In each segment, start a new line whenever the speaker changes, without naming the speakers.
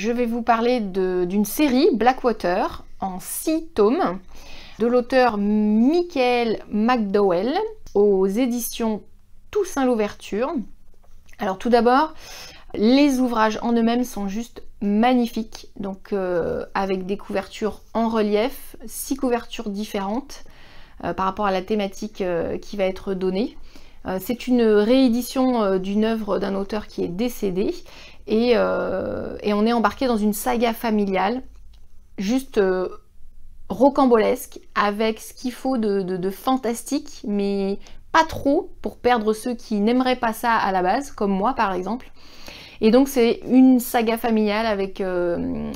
Je vais vous parler d'une série, Blackwater, en six tomes, de l'auteur Michael McDowell, aux éditions Toussaint l'Ouverture. Alors tout d'abord, les ouvrages en eux-mêmes sont juste magnifiques, donc euh, avec des couvertures en relief, six couvertures différentes euh, par rapport à la thématique euh, qui va être donnée. Euh, c'est une réédition euh, d'une œuvre d'un auteur qui est décédé euh, et, on est embarqué dans une saga familiale juste rocambolesque avec ce qu'il faut de, fantastique mais pas trop pour perdre ceux qui n'aimeraient pas ça à la base, comme moi par exemple. Et donc c'est une saga familiale avec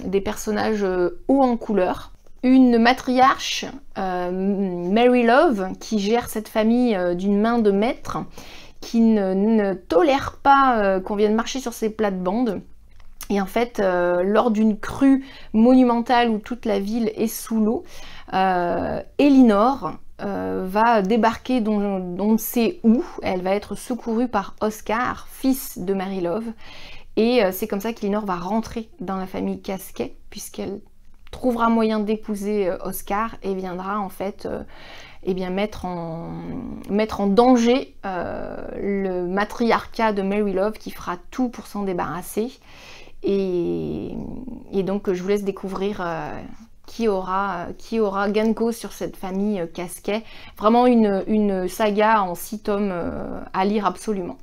des personnages hauts en couleur une matriarche, euh, Mary Love, qui gère cette famille euh, d'une main de maître, qui ne, tolère pas euh, qu'on vienne marcher sur ses plates-bandes. Et en fait, lors d'une crue monumentale où toute la ville est sous l'eau, Elinor va débarquer on ne sait où. Elle va être secourue par Oscar, fils de Mary Love. Et c'est comme ça qu'Elinor va rentrer dans la famille Casquet, puisqu'elle trouvera moyen d'épouser euh, Oscar et viendra en fait euh, eh bien, mettre, en, mettre en danger euh, le matriarcat de Mary Love qui fera tout pour s'en débarrasser. Et, donc je vous laisse découvrir qui aura, qui aura sur cette famille Casquet. Vraiment une, une saga en six tomes à lire absolument.